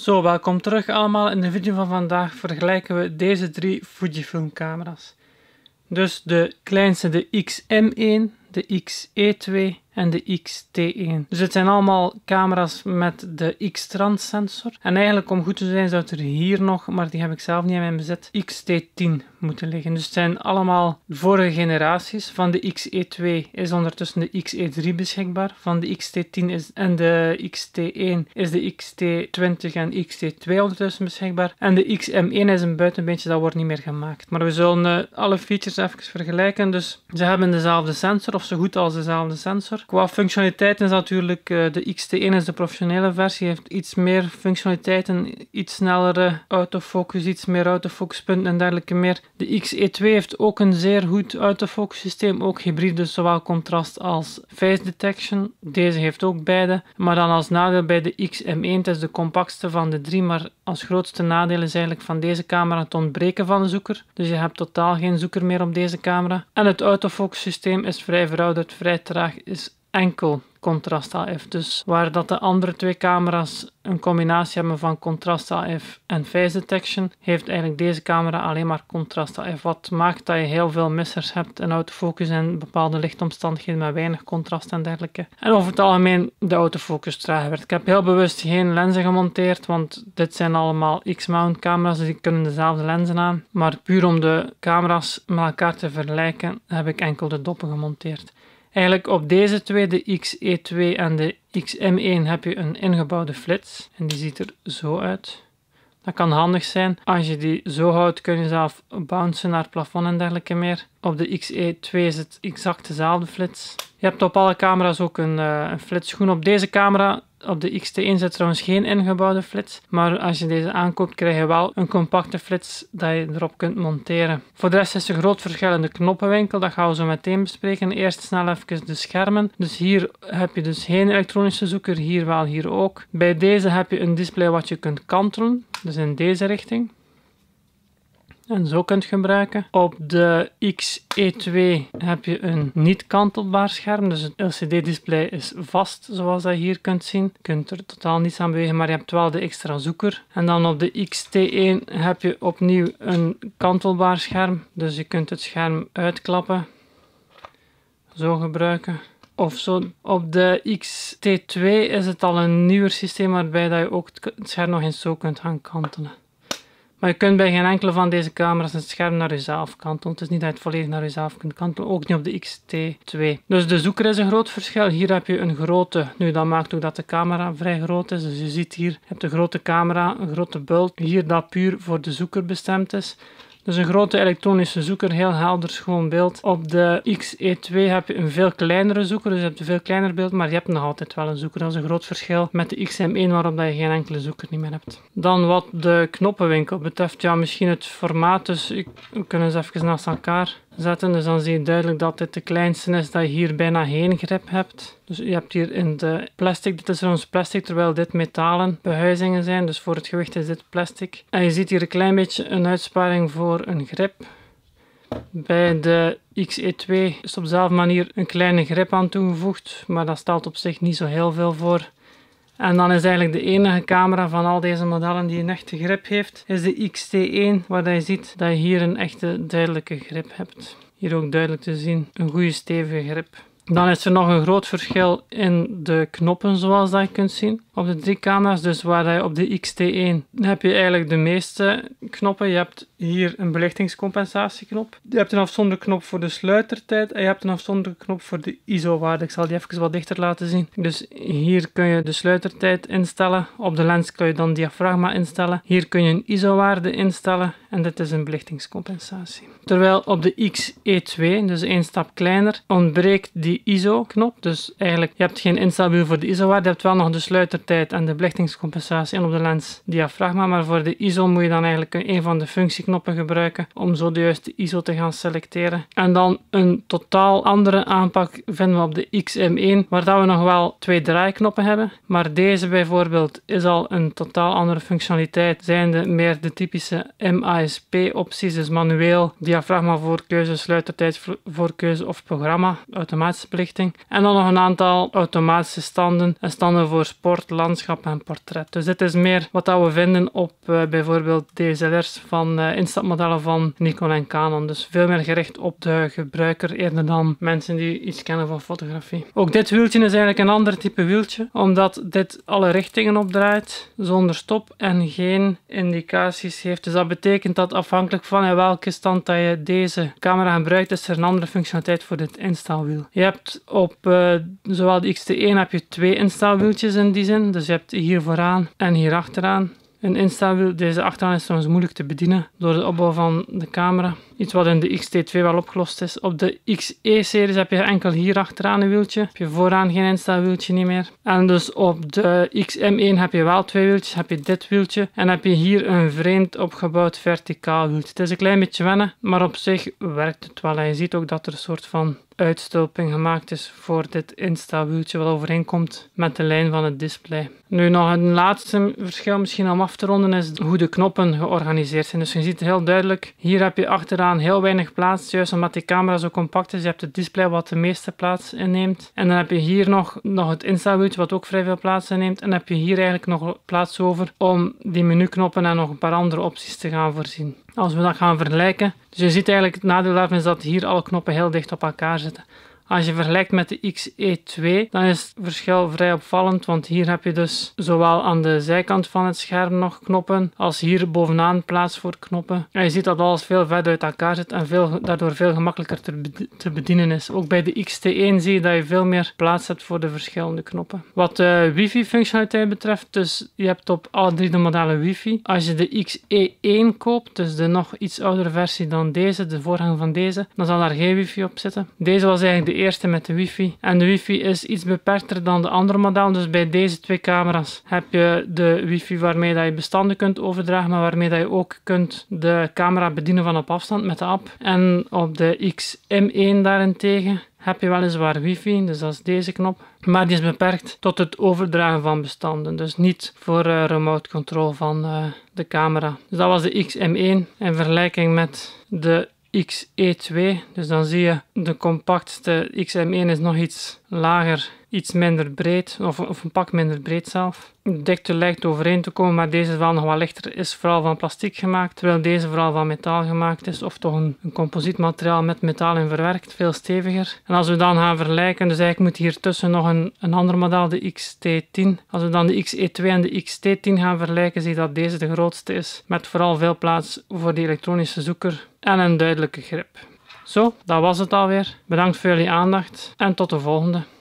Zo, welkom terug allemaal. In de video van vandaag vergelijken we deze drie Fujifilm camera's. Dus de kleinste, de XM1, de XE2 en de XT1. Dus het zijn allemaal camera's met de X-trans sensor. En eigenlijk om goed te zijn zou er hier nog, maar die heb ik zelf niet in mijn bezit, XT10 moeten liggen. Dus het zijn allemaal vorige generaties. Van de XE2 is ondertussen de XE3 beschikbaar. Van de XT10 is, en de XT1 is de XT20 en XT2 ondertussen beschikbaar. En de XM1 is een buitenbeentje, dat wordt niet meer gemaakt. Maar we zullen eh, alle features even vergelijken. Dus ze hebben dezelfde sensor, zo goed als dezelfde sensor. Qua functionaliteit is natuurlijk eh, de XT1 is de professionele versie, heeft iets meer functionaliteiten, iets snellere autofocus, iets meer autofocuspunten en dergelijke meer. De XE2 heeft ook een zeer goed autofocus systeem, ook hybride, dus zowel contrast als face detection. Deze heeft ook beide, maar dan als nadeel bij de XM1, het is de compactste van de drie, maar als grootste nadeel is eigenlijk van deze camera het ontbreken van de zoeker. Dus je hebt totaal geen zoeker meer op deze camera. En het autofocus systeem is vrij Verouderd vrij traag is enkel contrast AF. Dus waar dat de andere twee camera's een combinatie hebben van contrast AF en phase detection, heeft eigenlijk deze camera alleen maar contrast AF. Wat maakt dat je heel veel missers hebt in autofocus in bepaalde lichtomstandigheden met weinig contrast en dergelijke. En over het algemeen de autofocus traag werd. Ik heb heel bewust geen lenzen gemonteerd, want dit zijn allemaal X-mount camera's, dus die kunnen dezelfde lenzen aan. Maar puur om de camera's met elkaar te vergelijken, heb ik enkel de doppen gemonteerd. Eigenlijk op deze twee, de XE2 en de XM1, heb je een ingebouwde flits. En die ziet er zo uit. Dat kan handig zijn. Als je die zo houdt, kun je zelf bouncen naar het plafond en dergelijke meer. Op de XE2 is het exact dezelfde flits. Je hebt op alle camera's ook een, uh, een Op deze camera op de XT1 zit trouwens geen ingebouwde flits, maar als je deze aankoopt krijg je wel een compacte flits dat je erop kunt monteren. Voor de rest is er groot verschil in de knoppenwinkel, dat gaan we zo meteen bespreken. Eerst snel even de schermen. Dus hier heb je dus geen elektronische zoeker, hier wel, hier ook. Bij deze heb je een display wat je kunt kantelen, dus in deze richting en zo kunt gebruiken. Op de XE2 heb je een niet kantelbaar scherm, dus het LCD-display is vast zoals je hier kunt zien. Je kunt er totaal niets aan bewegen, maar je hebt wel de extra zoeker. En dan op de XT1 heb je opnieuw een kantelbaar scherm, dus je kunt het scherm uitklappen, zo gebruiken of zo. Op de XT2 is het al een nieuwer systeem waarbij dat je ook het scherm nog eens zo kunt gaan kantelen. Maar je kunt bij geen enkele van deze camera's het scherm naar jezelf kantelen. Het is niet dat je het volledig naar jezelf kunt kantelen, ook niet op de XT2. Dus de zoeker is een groot verschil. Hier heb je een grote. Nu, dat maakt ook dat de camera vrij groot is. Dus je ziet hier, je hebt een grote camera, een grote bult. Hier dat puur voor de zoeker bestemd is. Dus een grote elektronische zoeker, heel helder schoon beeld. Op de XE2 heb je een veel kleinere zoeker, dus je hebt een veel kleiner beeld, maar je hebt nog altijd wel een zoeker. Dat is een groot verschil met de XM1 waarop je geen enkele zoeker niet meer hebt. Dan wat de knoppenwinkel betreft, ja misschien het formaat, dus ik, we kunnen eens even naast elkaar zetten. Dus dan zie je duidelijk dat dit de kleinste is dat je hier bijna geen grip hebt. Dus je hebt hier in de plastic, dit is ons plastic, terwijl dit metalen behuizingen zijn. Dus voor het gewicht is dit plastic. En je ziet hier een klein beetje een uitsparing voor een grip. Bij de XE2 is op dezelfde manier een kleine grip aan toegevoegd, maar dat stelt op zich niet zo heel veel voor. En dan is eigenlijk de enige camera van al deze modellen die een echte grip heeft, is de XT1, waar je ziet dat je hier een echte duidelijke grip hebt. Hier ook duidelijk te zien, een goede stevige grip. Dan is er nog een groot verschil in de knoppen zoals dat je kunt zien op de drie camera's, dus waar je op de XT1 heb je eigenlijk de meeste knoppen. Je hebt hier een belichtingscompensatieknop. Je hebt een afzonderlijke knop voor de sluitertijd en je hebt een afzonderlijke knop voor de ISO-waarde. Ik zal die even wat dichter laten zien. Dus hier kun je de sluitertijd instellen. Op de lens kun je dan diafragma instellen. Hier kun je een ISO-waarde instellen en dit is een belichtingscompensatie. Terwijl op de XE2, dus één stap kleiner, ontbreekt die ISO-knop. Dus eigenlijk, je hebt geen instabiel voor de ISO-waarde, je hebt wel nog de sluitertijd tijd en de belichtingscompensatie in op de lens diafragma. Maar voor de ISO moet je dan eigenlijk een van de functieknoppen gebruiken om zo de juiste ISO te gaan selecteren. En dan een totaal andere aanpak vinden we op de XM1, waar dat we nog wel twee draaiknoppen hebben. Maar deze bijvoorbeeld is al een totaal andere functionaliteit, zijnde meer de typische MASP opties, dus manueel, diafragma voorkeuze, sluitertijd of programma, automatische belichting. En dan nog een aantal automatische standen en standen voor sport landschap en portret. Dus dit is meer wat we vinden op eh, bijvoorbeeld DSLR's van uh, instapmodellen van Nikon en Canon. Dus veel meer gericht op de gebruiker eerder dan mensen die iets kennen van fotografie. Ook dit wieltje is eigenlijk een ander type wieltje, omdat dit alle richtingen opdraait zonder stop en geen indicaties heeft. Dus dat betekent dat afhankelijk van in welke stand dat je deze camera gebruikt, is er een andere functionaliteit voor dit instalwiel. Je hebt op eh, zowel de XT1 heb je twee instalwieltjes in die zin. Dus je hebt hier vooraan en hier achteraan een insta-wiel. Deze achteraan is soms moeilijk te bedienen door de opbouw van de camera. Iets wat in de XT2 wel opgelost is. Op de XE-series heb je enkel hier achteraan een wieltje. Heb je vooraan geen Insta niet meer. En dus op de XM1 heb je wel twee wieltjes. Heb je dit wieltje. En heb je hier een vreemd opgebouwd verticaal wieltje. Het is een klein beetje wennen, maar op zich werkt het wel. En je ziet ook dat er een soort van uitstulping gemaakt is voor dit instawieltje wat overeenkomt met de lijn van het display. Nu nog een laatste verschil misschien om af te ronden is hoe de knoppen georganiseerd zijn. Dus je ziet heel duidelijk, hier heb je achteraan heel weinig plaats, juist omdat die camera zo compact is. Je hebt het display wat de meeste plaats inneemt. En dan heb je hier nog, nog het instawieltje wat ook vrij veel plaats inneemt. En dan heb je hier eigenlijk nog plaats over om die menuknoppen en nog een paar andere opties te gaan voorzien als we dat gaan vergelijken. Dus je ziet eigenlijk het nadeel daarvan is dat hier alle knoppen heel dicht op elkaar zitten. Als je vergelijkt met de XE2, dan is het verschil vrij opvallend, want hier heb je dus zowel aan de zijkant van het scherm nog knoppen, als hier bovenaan plaats voor knoppen. En je ziet dat alles veel verder uit elkaar zit en veel, daardoor veel gemakkelijker te, bedienen is. Ook bij de XT1 zie je dat je veel meer plaats hebt voor de verschillende knoppen. Wat de wifi-functionaliteit betreft, dus je hebt op alle drie de modellen wifi. Als je de XE1 koopt, dus de nog iets oudere versie dan deze, de voorgang van deze, dan zal daar geen wifi op zitten. Deze was eigenlijk de eerste met de wifi. En de wifi is iets beperkter dan de andere modellen. Dus bij deze twee camera's heb je de wifi waarmee dat je bestanden kunt overdragen, maar waarmee dat je ook kunt de camera bedienen van op afstand met de app. En op de XM1 daarentegen heb je weliswaar wifi, dus dat is deze knop. Maar die is beperkt tot het overdragen van bestanden. Dus niet voor eh, remote control van eh, de camera. Dus dat was de XM1 in vergelijking met de XE2. Dus dan zie je de compactste XM1 is nog iets lager iets minder breed, of, of een pak minder breed zelf. De dikte lijkt overeen te komen, maar deze is wel nog wat lichter, is vooral van plastic gemaakt, terwijl deze vooral van metaal gemaakt is, of toch een, een composietmateriaal met metaal in verwerkt, veel steviger. En als we dan gaan vergelijken, dus eigenlijk moet hier tussen nog een, een ander model, de XT10. Als we dan de XE2 en de XT10 gaan vergelijken, zie je dat deze de grootste is, met vooral veel plaats voor de elektronische zoeker en een duidelijke grip. Zo, dat was het alweer. Bedankt voor jullie aandacht en tot de volgende.